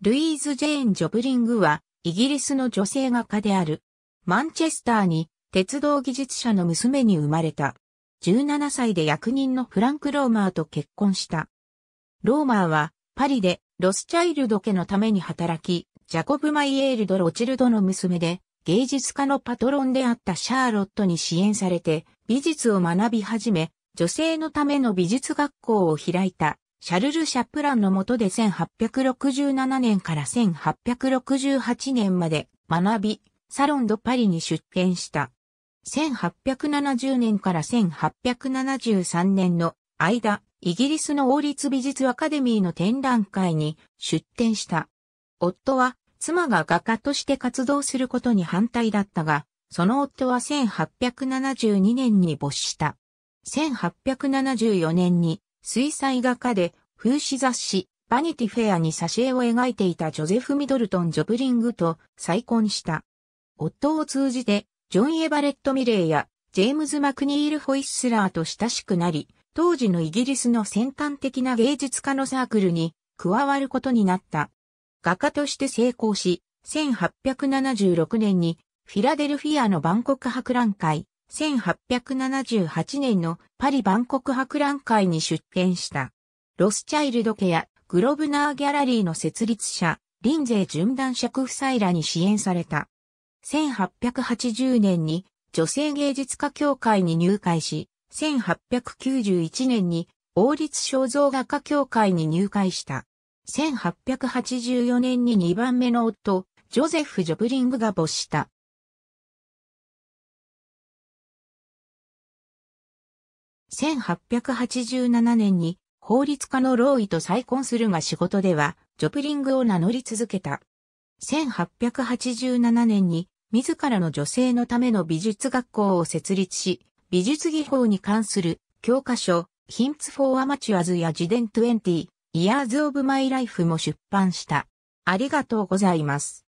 ルイーズ・ジェーン・ジョブリングは、イギリスの女性画家である。マンチェスターに、鉄道技術者の娘に生まれた。17歳で役人のフランク・ローマーと結婚した。ローマーは、パリで、ロスチャイルド家のために働き、ジャコブ・マイエールド・ロチルドの娘で、芸術家のパトロンであったシャーロットに支援されて、美術を学び始め、女性のための美術学校を開いた。シャルル・シャプランの下で1867年から1868年まで学び、サロンド・パリに出展した。1870年から1873年の間、イギリスの王立美術アカデミーの展覧会に出展した。夫は妻が画家として活動することに反対だったが、その夫は1872年に没した。1874年に水彩画家で、風刺雑誌、バニティフェアに挿絵を描いていたジョゼフ・ミドルトン・ジョブリングと再婚した。夫を通じて、ジョン・エバレット・ミレーや、ジェームズ・マクニール・ホイッスラーと親しくなり、当時のイギリスの先端的な芸術家のサークルに加わることになった。画家として成功し、1876年にフィラデルフィアの万国博覧会、1878年のパリ万国博覧会に出展した。ロスチャイルド家やグロブナーギャラリーの設立者、林税順断尺夫妻らに支援された。1880年に女性芸術家協会に入会し、1891年に王立肖像画家協会に入会した。1884年に2番目の夫、ジョゼフ・ジョブリングが没した。1887年に法律家のローイと再婚するが仕事ではジョプリングを名乗り続けた。1887年に自らの女性のための美術学校を設立し、美術技法に関する教科書、Hints for Amateurs や自伝20 Years of My Life も出版した。ありがとうございます。